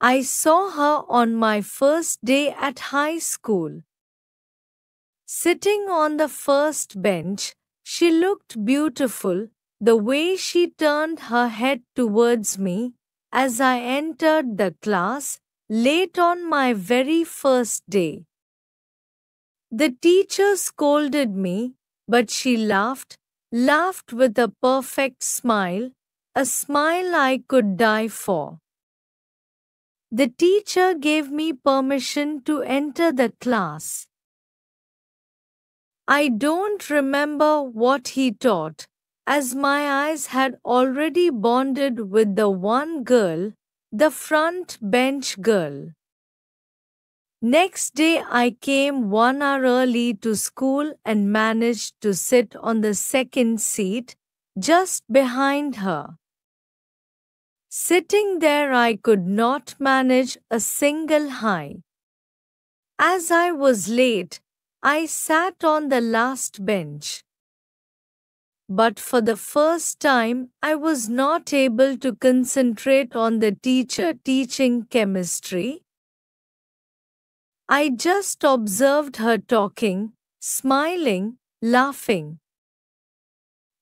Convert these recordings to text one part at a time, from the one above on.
I saw her on my first day at high school. Sitting on the first bench, she looked beautiful the way she turned her head towards me as I entered the class late on my very first day. The teacher scolded me, but she laughed, laughed with a perfect smile, a smile I could die for. The teacher gave me permission to enter the class. I don't remember what he taught, as my eyes had already bonded with the one girl, the front bench girl. Next day, I came one hour early to school and managed to sit on the second seat, just behind her. Sitting there, I could not manage a single high. As I was late, I sat on the last bench. But for the first time, I was not able to concentrate on the teacher teaching chemistry. I just observed her talking, smiling, laughing.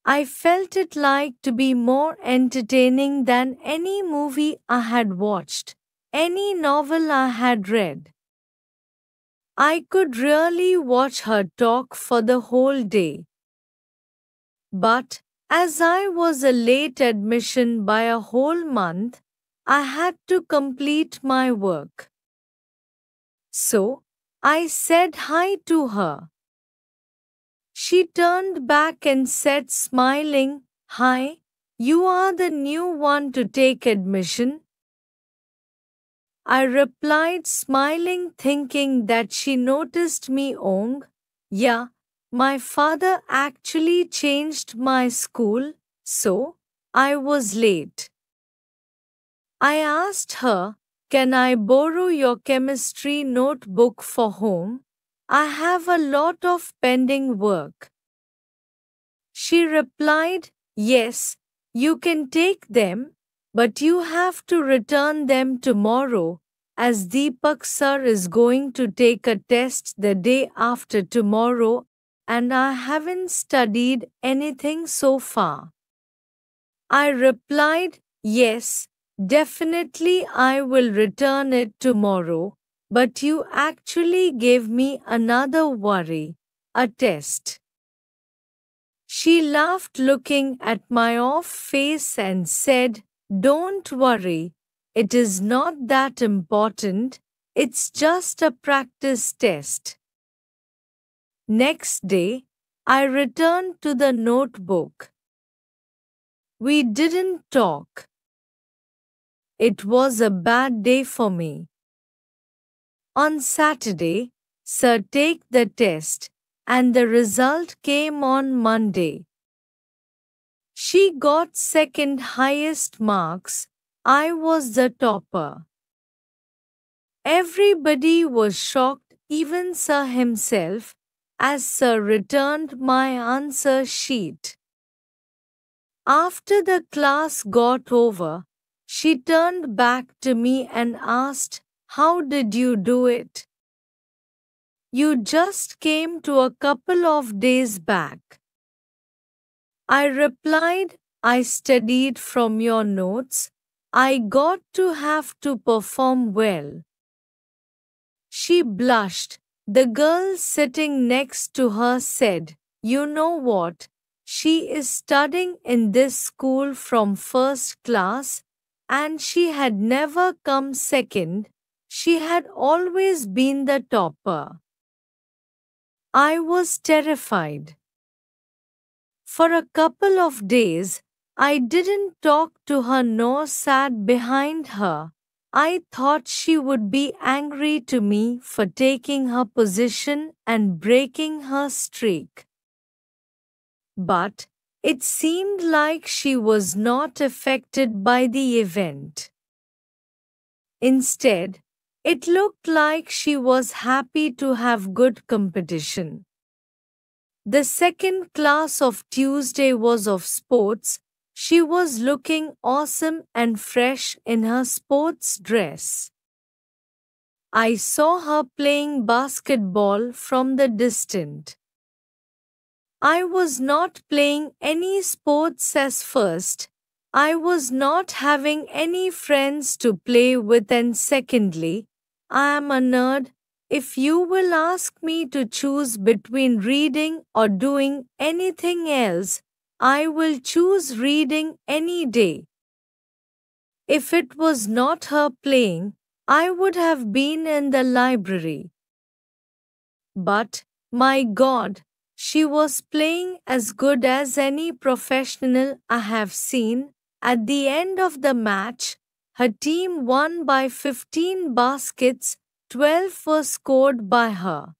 I felt it like to be more entertaining than any movie I had watched, any novel I had read. I could really watch her talk for the whole day. But, as I was a late admission by a whole month, I had to complete my work. So, I said hi to her. She turned back and said, smiling, Hi, you are the new one to take admission. I replied, smiling, thinking that she noticed me. Ong, yeah, my father actually changed my school, so I was late. I asked her, Can I borrow your chemistry notebook for home? I have a lot of pending work. She replied, Yes, you can take them, but you have to return them tomorrow, as Deepak sir is going to take a test the day after tomorrow, and I haven't studied anything so far. I replied, Yes, definitely I will return it tomorrow, but you actually gave me another worry, a test. She laughed looking at my off face and said, Don't worry, it is not that important, it's just a practice test. Next day, I returned to the notebook. We didn't talk. It was a bad day for me on Saturday, sir take the test, and the result came on Monday. She got second highest marks, I was the topper. Everybody was shocked, even sir himself, as sir returned my answer sheet. After the class got over, she turned back to me and asked, how did you do it? You just came to a couple of days back. I replied, I studied from your notes. I got to have to perform well. She blushed. The girl sitting next to her said, You know what? She is studying in this school from first class and she had never come second, she had always been the topper. I was terrified. For a couple of days, I didn't talk to her nor sat behind her. I thought she would be angry to me for taking her position and breaking her streak. But it seemed like she was not affected by the event. Instead, it looked like she was happy to have good competition. The second class of Tuesday was of sports. She was looking awesome and fresh in her sports dress. I saw her playing basketball from the distance. I was not playing any sports as first. I was not having any friends to play with, and secondly, I am a nerd. If you will ask me to choose between reading or doing anything else, I will choose reading any day. If it was not her playing, I would have been in the library. But, my God, she was playing as good as any professional I have seen. At the end of the match, her team won by 15 baskets, 12 were scored by her.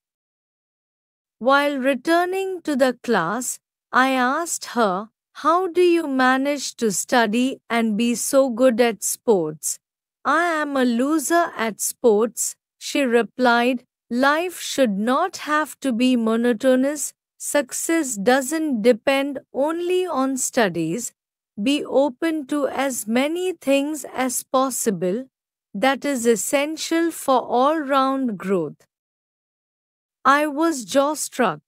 While returning to the class, I asked her, How do you manage to study and be so good at sports? I am a loser at sports, she replied. Life should not have to be monotonous. Success doesn't depend only on studies, be open to as many things as possible that is essential for all round growth. I was jaw struck.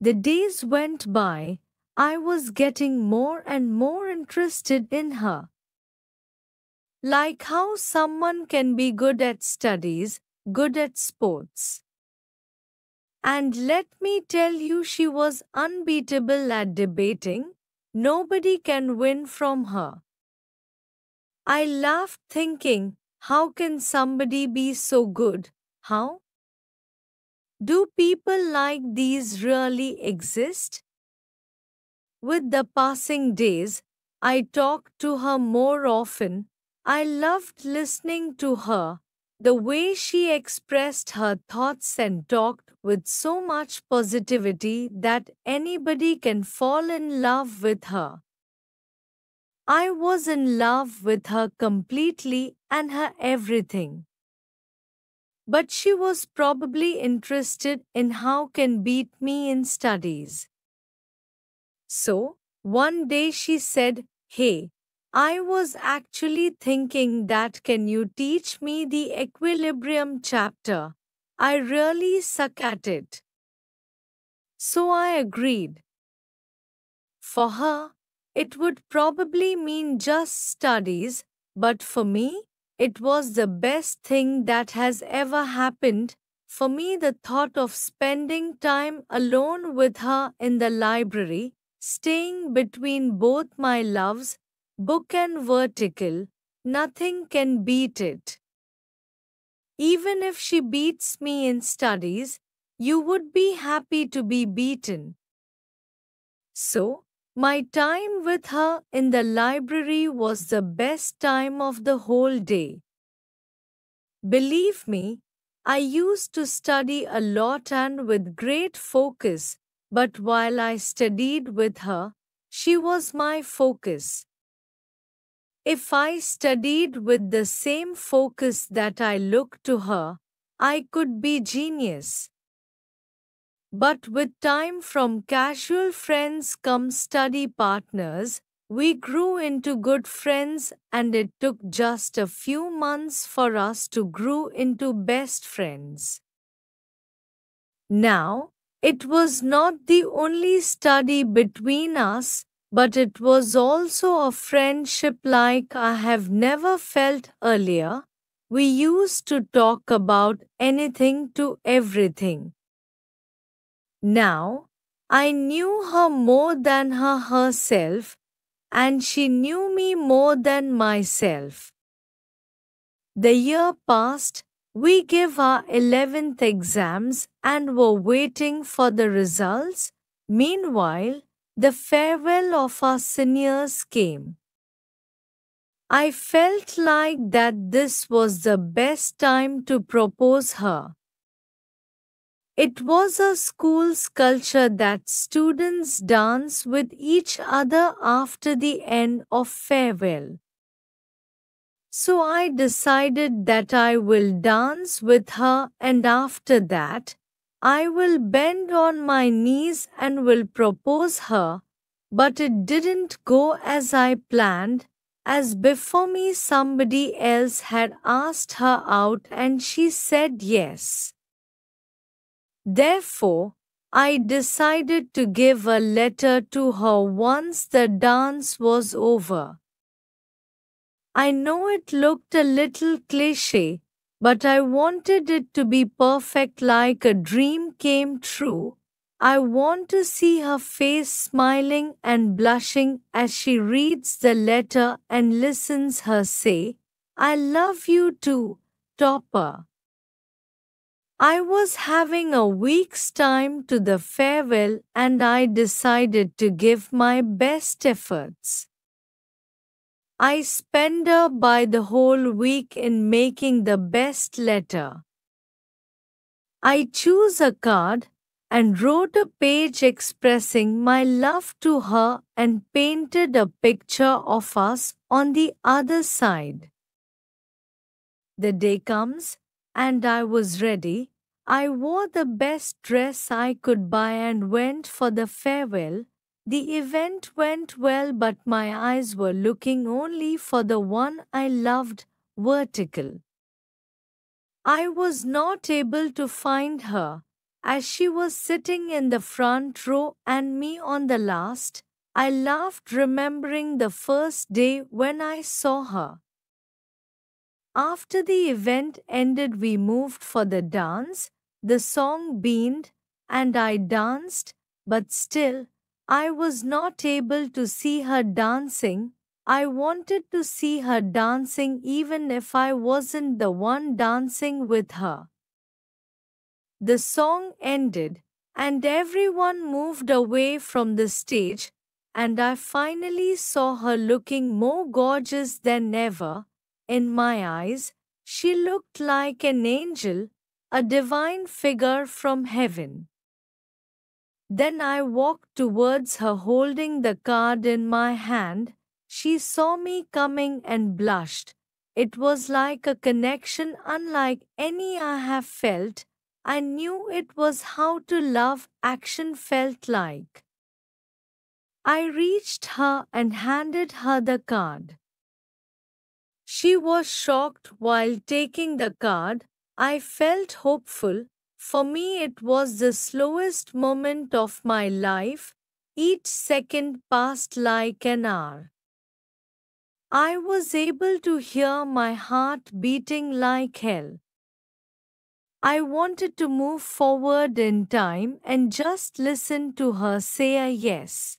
The days went by, I was getting more and more interested in her. Like how someone can be good at studies, good at sports. And let me tell you, she was unbeatable at debating, Nobody can win from her. I laughed thinking, how can somebody be so good? How? Do people like these really exist? With the passing days, I talked to her more often. I loved listening to her. The way she expressed her thoughts and talked with so much positivity that anybody can fall in love with her. I was in love with her completely and her everything. But she was probably interested in how can beat me in studies. So, one day she said, Hey, I was actually thinking that can you teach me the equilibrium chapter? I really suck at it. So I agreed. For her, it would probably mean just studies, but for me, it was the best thing that has ever happened. For me, the thought of spending time alone with her in the library, staying between both my loves, book and vertical, nothing can beat it. Even if she beats me in studies, you would be happy to be beaten. So, my time with her in the library was the best time of the whole day. Believe me, I used to study a lot and with great focus, but while I studied with her, she was my focus. If I studied with the same focus that I look to her, I could be genius. But with time from casual friends come study partners, we grew into good friends and it took just a few months for us to grow into best friends. Now, it was not the only study between us, but it was also a friendship like I have never felt earlier. We used to talk about anything to everything. Now, I knew her more than her herself, and she knew me more than myself. The year passed, we gave our 11th exams and were waiting for the results. Meanwhile, the farewell of our seniors came. I felt like that this was the best time to propose her. It was a school's culture that students dance with each other after the end of farewell. So I decided that I will dance with her and after that, I will bend on my knees and will propose her, but it didn't go as I planned, as before me somebody else had asked her out and she said yes. Therefore, I decided to give a letter to her once the dance was over. I know it looked a little cliche, but I wanted it to be perfect like a dream came true. I want to see her face smiling and blushing as she reads the letter and listens her say, I love you too, Topper. I was having a week's time to the farewell and I decided to give my best efforts. I spend a by the whole week in making the best letter. I choose a card and wrote a page expressing my love to her and painted a picture of us on the other side. The day comes and I was ready. I wore the best dress I could buy and went for the farewell the event went well, but my eyes were looking only for the one I loved, Vertical. I was not able to find her, as she was sitting in the front row and me on the last. I laughed remembering the first day when I saw her. After the event ended, we moved for the dance, the song beamed, and I danced, but still, I was not able to see her dancing. I wanted to see her dancing even if I wasn't the one dancing with her. The song ended, and everyone moved away from the stage, and I finally saw her looking more gorgeous than ever. In my eyes, she looked like an angel, a divine figure from heaven. Then I walked towards her holding the card in my hand. She saw me coming and blushed. It was like a connection unlike any I have felt. I knew it was how to love action felt like. I reached her and handed her the card. She was shocked while taking the card. I felt hopeful, for me, it was the slowest moment of my life. Each second passed like an hour. I was able to hear my heart beating like hell. I wanted to move forward in time and just listen to her say a yes.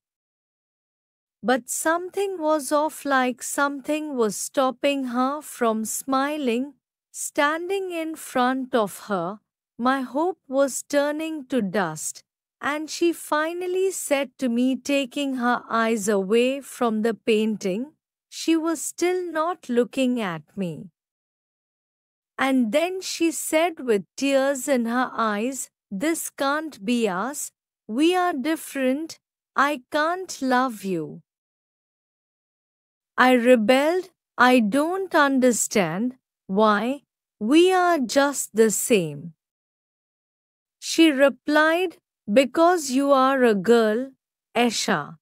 But something was off like something was stopping her from smiling, standing in front of her, my hope was turning to dust, and she finally said to me, taking her eyes away from the painting, she was still not looking at me. And then she said with tears in her eyes, This can't be us, we are different, I can't love you. I rebelled, I don't understand why, we are just the same. She replied, Because you are a girl, Esha.